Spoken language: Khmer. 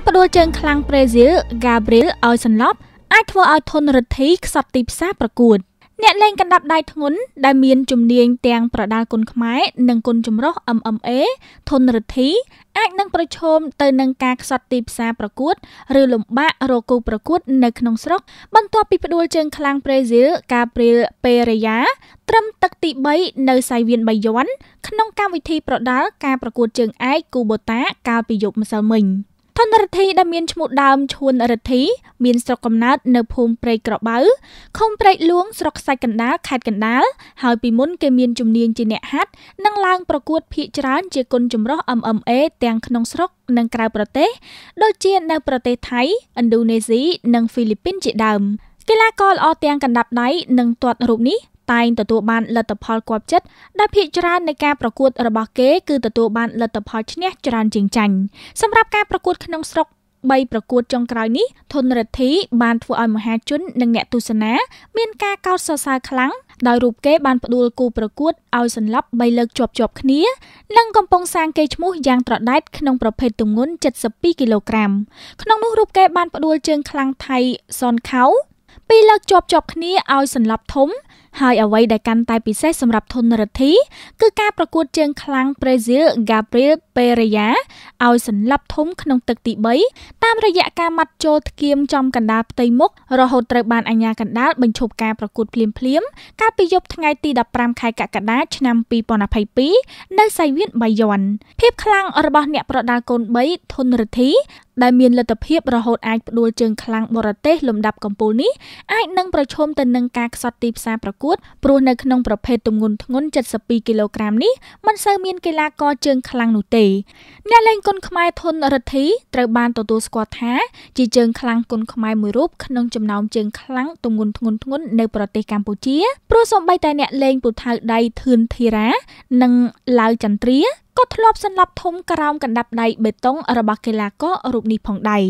ការផ្ដួលជើងខ្លាំងប្រេស៊ីល Gabriel ឲ្យសន្លប់អាចធ្វើឲ្យធនរិទ្ធីខ្សត់ទីផ្សារប្រកួតអ្នកលេងកណ្ដាប់ដៃធ្ងន់ដែលមាន ជំនាញទាំងប្រដាល់គុនខ្មែរនិងគុនចម្រុះ MMA ធនរិទ្ធីអាចនឹងប្រឈមទៅនឹងការខ្សត់ទីផ្សារប្រកួត ឬលំបាករកគូប្រកួត នៅក្នុងស្រុកបន្ទាប់ពីផ្ដួលជើងខ្លាំងប្រេស៊ីលកាព្រីលពេរយ៉ាត្រឹមទឹកទី3នៅសៃវៀនបាយ័នក្នុងកម្មវិធី ប្រដាល់ការប្រកួតជើងឯកគូបូតាកាលពីយប់ម្សិលមិញ។ថនរិទ្ធីដែលមានឈ្មោះដើមឈួនរិទ្ធីមានស្រុកកំណើតនៅភូមិព្រៃក្របៅឃុំព្រៃលួងស្រុកខ្សាច់កណ្ដាលខេត្តកណ្ដាលហើយពីមុនគេមានជំនាញជាអ្នកហាត់និងឡើងប្រកួតភាគច្រើន ជាគុណចម្រុះ MMA ទាំងក្នុងស្រុក និងក្រៅប្រទេស ដូចជានៅប្រទេសថៃឥណ្ឌូនេស៊ីនិងហ្វីលីពីនជាដើមកីឡាករល្អទាំងកណ្ដាប់ដៃនិងទាត់រូបនេះតែងទទួលបានលទ្ធផលគាប់ចិត្តដែលភាគច្រើននៃការប្រកួតរបស់គេគឺទទួលបានលទ្ធផលឈ្នះច្រើនជាងចាញ់សម្រាប់ការប្រកួតក្នុងស្រុក3ប្រកួតចុងក្រោយនេះធនរិទ្ធីបានធ្វើឲ្យមហា ជននិងអ្នកទស្សនា មានការកោតសរសើរខ្លាំងដោយរូបគេបានផ្ដួលគូប្រកួតឲ្យសន្លប់3លើកជាប់ជាប់គ្នា និងកំពុងសាងកេរ្តិ៍ឈ្មោះយ៉ាងត្រដែតក្នុងប្រភេទទម្ងន់72គីឡូក្រាមក្នុងនោះរូបគេបានផ្ដួល ជើងខ្លាំងថៃសុនខៅ2លើកជាប់ជាប់គ្នាឲ្យសន្លប់ធំហើយអ្វីដែលកាន់តែពិសេសសម្រាប់ធនរិទ្ធីគឺការប្រកួតជើងខ្លាំងប្រេស៊ីល Gabriel Pereira ឲ្យសន្លប់ធំក្នុងទឹកទី3តាមរយៈការម៉ាត់ចូលធ្គាមចំកណ្ដាលផ្ទៃមុខរហូតត្រូវបានអាជ្ញាកណ្ដាលបញ្ឈប់ការប្រកួតភ្លាមៗកាលពីយប់ថ្ងៃទី15ខែកក្កដាឆ្នាំ2022នៅសៃវៀនបៃយ៉នភាពខ្លាំងរបស់អ្នកប្រដាល់កូន3ធនរិទ្ធីដែលមានលទ្ធភាពរហូតអាចផ្ដួលជើងខ្លាំងបរទេសលំដាប់កំពូលនេះអាចនឹងប្រឈមទៅនឹងការខ្សត់ទីផ្សារប្រកួតព្រោះនៅក្នុងប្រភេទទម្ងន់ធ្ងន់72គីឡូក្រាមនេះមិនសូវមានកីឡាករជើងខ្លាំងនោះទេអ្នកលេងគុនខ្មែរធុនរិទ្ធីត្រូវបានទទួលស្គាល់ថាជាជើងខ្លាំងគុនខ្មែរមួយរូបក្នុងចំណោមជើងខ្លាំងទម្ងន់ធ្ងន់ធ្ងន់នៅ ប្រទេសកម្ពុជាព្រោះសូម្បីតែអ្នកលេងពូថៅដៃធឿនធីរ៉ានិងឡាវចន្ទ្រាក៏ធ្លាប់សន្លប់ធំក្រោមកណ្ដាប់ដៃបេតុងរបស់កីឡាកររូបនេះផងដែរ